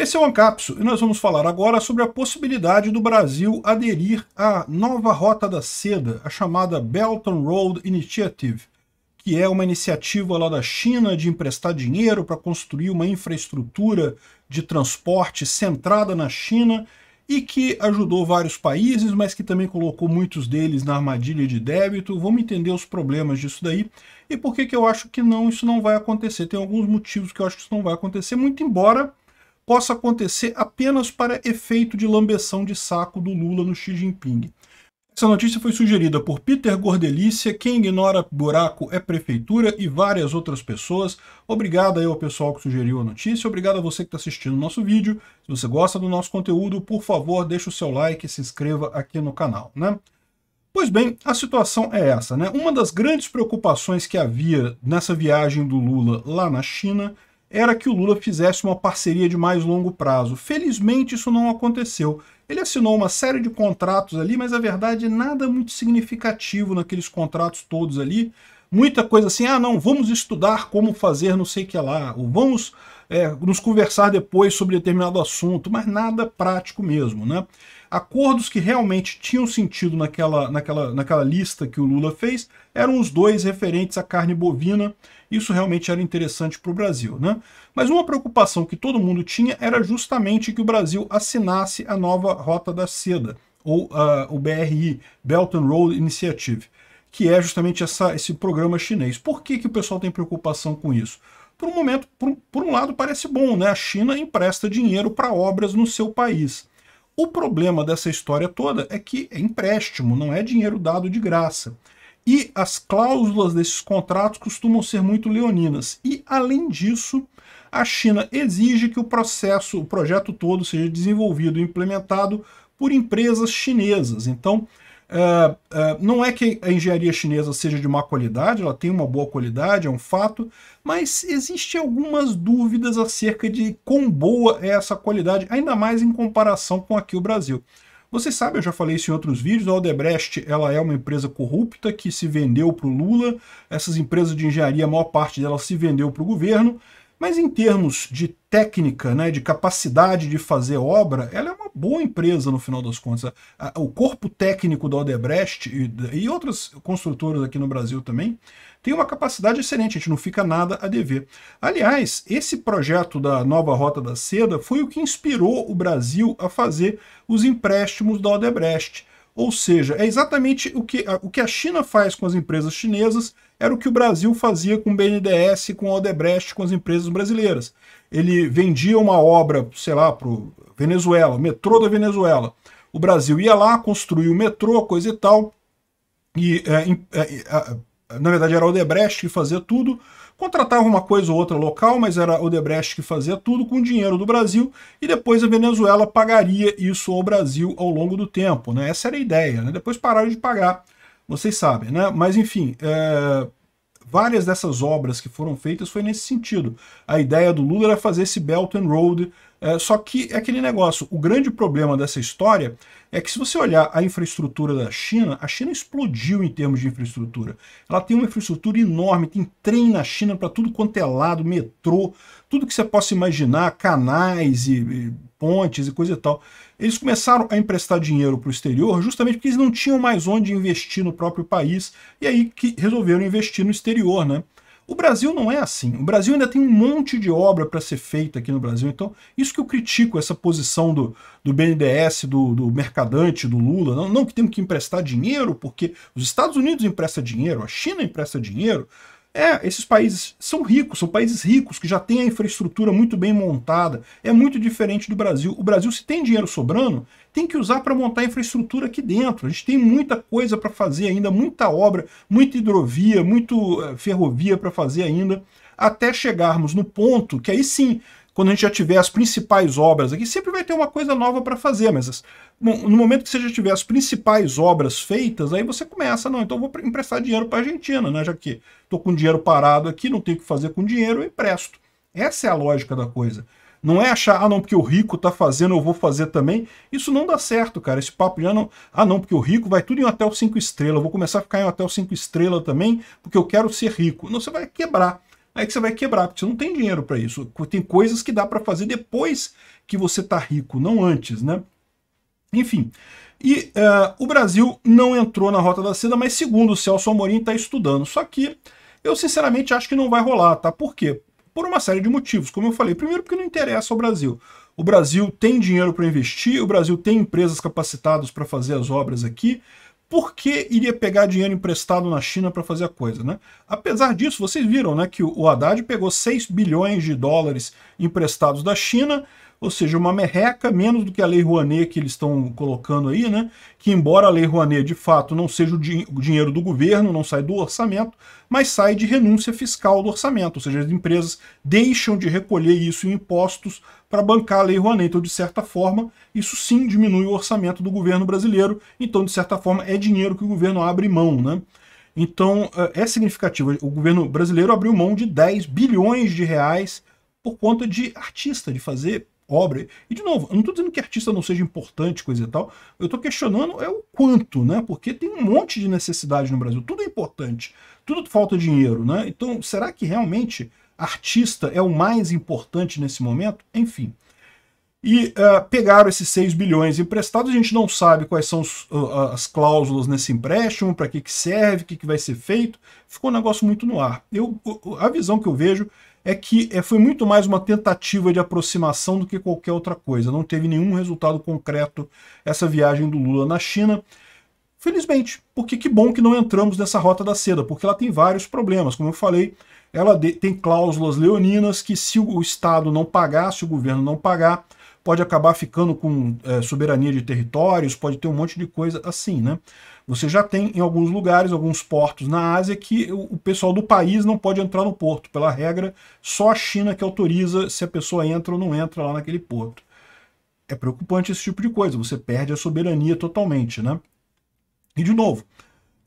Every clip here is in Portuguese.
Esse é o Ancapso e nós vamos falar agora sobre a possibilidade do Brasil aderir à nova rota da seda, a chamada Belt and Road Initiative, que é uma iniciativa lá da China de emprestar dinheiro para construir uma infraestrutura de transporte centrada na China e que ajudou vários países, mas que também colocou muitos deles na armadilha de débito. Vamos entender os problemas disso daí e por que, que eu acho que não isso não vai acontecer. Tem alguns motivos que eu acho que isso não vai acontecer, muito embora possa acontecer apenas para efeito de lambeção de saco do Lula no Xi Jinping. Essa notícia foi sugerida por Peter Gordelícia, quem ignora buraco é prefeitura e várias outras pessoas. Obrigado aí ao pessoal que sugeriu a notícia, obrigado a você que está assistindo o nosso vídeo. Se você gosta do nosso conteúdo, por favor, deixe o seu like e se inscreva aqui no canal, né? Pois bem, a situação é essa, né? Uma das grandes preocupações que havia nessa viagem do Lula lá na China era que o Lula fizesse uma parceria de mais longo prazo. Felizmente, isso não aconteceu. Ele assinou uma série de contratos ali, mas a verdade nada muito significativo naqueles contratos todos ali. Muita coisa assim, ah, não, vamos estudar como fazer não sei o que lá, ou vamos é, nos conversar depois sobre determinado assunto, mas nada prático mesmo, né? Acordos que realmente tinham sentido naquela, naquela, naquela lista que o Lula fez eram os dois referentes à carne bovina. Isso realmente era interessante para o Brasil, né? Mas uma preocupação que todo mundo tinha era justamente que o Brasil assinasse a nova Rota da Seda, ou uh, o BRI, Belt and Road Initiative, que é justamente essa, esse programa chinês. Por que, que o pessoal tem preocupação com isso? por um momento, por, por um lado, parece bom, né? A China empresta dinheiro para obras no seu país. O problema dessa história toda é que é empréstimo, não é dinheiro dado de graça. E as cláusulas desses contratos costumam ser muito leoninas. E, além disso, a China exige que o processo, o projeto todo, seja desenvolvido e implementado por empresas chinesas. Então, é, é, não é que a engenharia chinesa seja de má qualidade, ela tem uma boa qualidade, é um fato, mas existem algumas dúvidas acerca de quão boa é essa qualidade, ainda mais em comparação com aqui o Brasil. Vocês sabem, eu já falei isso em outros vídeos, a Odebrecht ela é uma empresa corrupta que se vendeu para o Lula, essas empresas de engenharia, a maior parte delas se vendeu para o governo, mas em termos de técnica, né, de capacidade de fazer obra, ela é uma uma boa empresa no final das contas. O corpo técnico da Odebrecht e, e outras construtoras aqui no Brasil também tem uma capacidade excelente, a gente não fica nada a dever. Aliás, esse projeto da nova Rota da Seda foi o que inspirou o Brasil a fazer os empréstimos da Odebrecht. Ou seja, é exatamente o que, o que a China faz com as empresas chinesas, era o que o Brasil fazia com o BNDES, com o Odebrecht, com as empresas brasileiras. Ele vendia uma obra, sei lá, para Venezuela, metrô da Venezuela. O Brasil ia lá, construía o metrô, coisa e tal, e é, é, é, na verdade era o Odebrecht que fazia tudo, contratava uma coisa ou outra local, mas era o Odebrecht que fazia tudo com dinheiro do Brasil e depois a Venezuela pagaria isso ao Brasil ao longo do tempo, né? Essa era a ideia, né? Depois pararam de pagar, vocês sabem, né? Mas enfim, é... várias dessas obras que foram feitas foi nesse sentido. A ideia do Lula era fazer esse Belt and Road é, só que é aquele negócio, o grande problema dessa história é que se você olhar a infraestrutura da China, a China explodiu em termos de infraestrutura. Ela tem uma infraestrutura enorme, tem trem na China para tudo quanto é lado, metrô, tudo que você possa imaginar, canais e, e pontes e coisa e tal. Eles começaram a emprestar dinheiro para o exterior justamente porque eles não tinham mais onde investir no próprio país e aí que resolveram investir no exterior, né? O Brasil não é assim. O Brasil ainda tem um monte de obra para ser feita aqui no Brasil. Então, isso que eu critico, essa posição do, do BNDES, do, do mercadante, do Lula. Não, não que temos que emprestar dinheiro, porque os Estados Unidos emprestam dinheiro, a China empresta dinheiro. É, esses países são ricos, são países ricos que já têm a infraestrutura muito bem montada. É muito diferente do Brasil. O Brasil, se tem dinheiro sobrando, tem que usar para montar infraestrutura aqui dentro. A gente tem muita coisa para fazer ainda, muita obra, muita hidrovia, muito eh, ferrovia para fazer ainda, até chegarmos no ponto que aí sim quando a gente já tiver as principais obras aqui, sempre vai ter uma coisa nova para fazer, mas no momento que você já tiver as principais obras feitas, aí você começa, não, então eu vou emprestar dinheiro para a Argentina, né, já que estou com dinheiro parado aqui, não tenho o que fazer com dinheiro, eu empresto. Essa é a lógica da coisa. Não é achar, ah não, porque o rico está fazendo, eu vou fazer também. Isso não dá certo, cara. Esse papo já não, ah não, porque o rico vai tudo em um hotel 5 estrelas, eu vou começar a ficar em um hotel 5 estrelas também, porque eu quero ser rico. Não, você vai quebrar aí que você vai quebrar, porque você não tem dinheiro para isso. Tem coisas que dá para fazer depois que você está rico, não antes, né? Enfim, e uh, o Brasil não entrou na Rota da Seda, mas segundo o Celso Amorim, está estudando. Só que eu sinceramente acho que não vai rolar, tá? Por quê? Por uma série de motivos, como eu falei. Primeiro porque não interessa ao Brasil. O Brasil tem dinheiro para investir, o Brasil tem empresas capacitadas para fazer as obras aqui, por que iria pegar dinheiro emprestado na China para fazer a coisa, né? Apesar disso, vocês viram, né, que o Haddad pegou 6 bilhões de dólares emprestados da China, ou seja, uma merreca menos do que a Lei Rouanet que eles estão colocando aí, né? que embora a Lei Rouanet de fato não seja o, dinheiro do governo, não sai do orçamento, mas sai de renúncia fiscal do orçamento, ou seja, as empresas deixam de recolher isso em impostos para bancar a Lei Rouanet. Então, de certa forma, isso sim diminui o orçamento do governo brasileiro, então, de certa forma, é dinheiro que o governo abre mão. Né? Então, eh, é significativo. O governo brasileiro abriu mão de 10 bilhões de reais por conta de artista, de fazer obra. E, de novo, eu não estou dizendo que artista não seja importante, coisa e tal. Eu estou questionando é o quanto, né? Porque tem um monte de necessidade no Brasil. Tudo é importante. Tudo falta dinheiro, né? Então, será que realmente artista é o mais importante nesse momento? Enfim. E uh, pegaram esses 6 bilhões emprestados, a gente não sabe quais são os, uh, as cláusulas nesse empréstimo, para que, que serve, o que, que vai ser feito. Ficou um negócio muito no ar. Eu, a visão que eu vejo é que é, foi muito mais uma tentativa de aproximação do que qualquer outra coisa. Não teve nenhum resultado concreto essa viagem do Lula na China. Felizmente, porque que bom que não entramos nessa rota da seda, porque ela tem vários problemas. Como eu falei, ela tem cláusulas leoninas que se o Estado não pagar, se o governo não pagar, pode acabar ficando com é, soberania de territórios, pode ter um monte de coisa assim, né? Você já tem em alguns lugares, alguns portos na Ásia, que o, pessoal do país não pode entrar no porto. Pela regra, só a China que autoriza se a pessoa entra ou não entra lá naquele porto. É preocupante esse tipo de coisa, você perde a soberania totalmente, né? E de novo,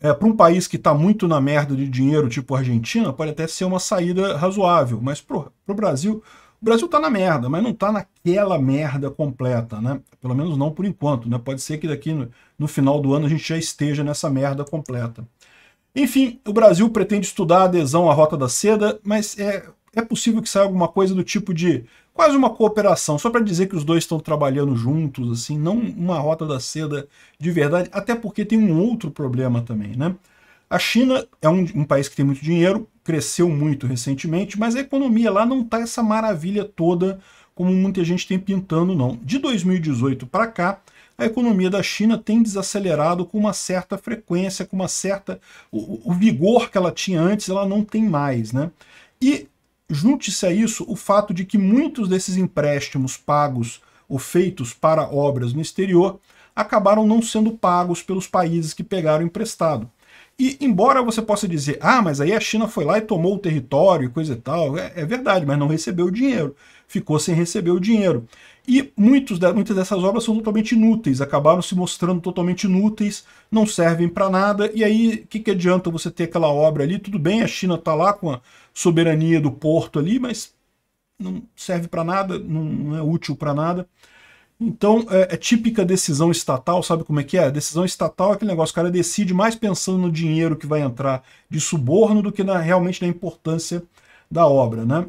é, para um país que está muito na merda de dinheiro, tipo a Argentina, pode até ser uma saída razoável, mas para o Brasil o Brasil está na merda, mas não está naquela merda completa, né? Pelo menos não por enquanto, né? Pode ser que daqui no, no final do ano a gente já esteja nessa merda completa. Enfim, o Brasil pretende estudar a adesão à Rota da Seda, mas é, é possível que saia alguma coisa do tipo de quase uma cooperação, só para dizer que os dois estão trabalhando juntos, assim, não uma Rota da Seda de verdade, até porque tem um outro problema também, né? A China é um, um país que tem muito dinheiro, cresceu muito recentemente, mas a economia lá não está essa maravilha toda como muita gente tem pintando, não. De 2018 para cá, a economia da China tem desacelerado com uma certa frequência, com uma certa. O, o vigor que ela tinha antes, ela não tem mais, né? E junte-se a isso o fato de que muitos desses empréstimos pagos ou feitos para obras no exterior acabaram não sendo pagos pelos países que pegaram emprestado. E embora você possa dizer, ah, mas aí a China foi lá e tomou o território e coisa e tal, é, é verdade, mas não recebeu o dinheiro, ficou sem receber o dinheiro. E muitos de, muitas dessas obras são totalmente inúteis, acabaram se mostrando totalmente inúteis, não servem para nada, e aí o que, que adianta você ter aquela obra ali? Tudo bem, a China está lá com a soberania do porto ali, mas não serve para nada, não, não é útil para nada. Então, é, é, típica decisão estatal, sabe como é que é? decisão estatal é aquele negócio, o cara decide mais pensando no dinheiro que vai entrar de suborno do que na, realmente na importância da obra, né?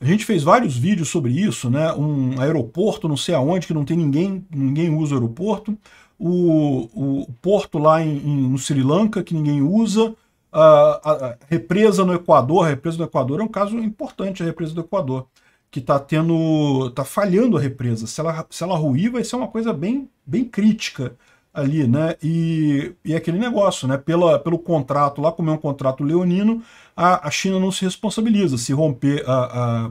A gente fez vários vídeos sobre isso, né? Um aeroporto, não sei aonde, que não tem ninguém, ninguém usa o aeroporto. O, o porto lá em, em, no Sri Lanka, que ninguém usa. A, a, a represa no Equador, a represa do Equador é um caso importante, a represa do Equador que está tendo. tá falhando a represa. Se ela, se ela ruir, vai ser uma coisa bem, bem crítica ali, né? E, e é aquele negócio, né? Pela, pelo contrato lá, como é um contrato leonino, a, a China não se responsabiliza. Se romper a, a,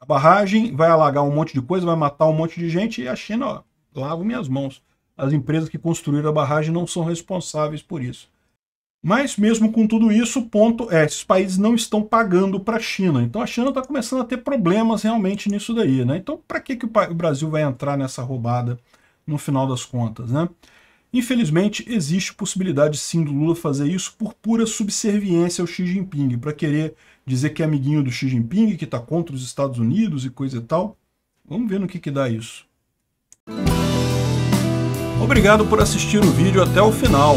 a barragem, vai alagar um monte de coisa, vai matar um monte de gente, e a China, ó, lavo minhas mãos. As empresas que construíram a barragem não são responsáveis por isso. Mas mesmo com tudo isso, o ponto é, esses países não estão pagando para a China. Então a China está começando a ter problemas realmente nisso daí. Né? Então para que, que o Brasil vai entrar nessa roubada no final das contas? Né? Infelizmente, existe possibilidade sim do Lula fazer isso por pura subserviência ao Xi Jinping, para querer dizer que é amiguinho do Xi Jinping, que está contra os Estados Unidos e coisa e tal. Vamos ver no que, que dá isso. Obrigado por assistir o vídeo até o final.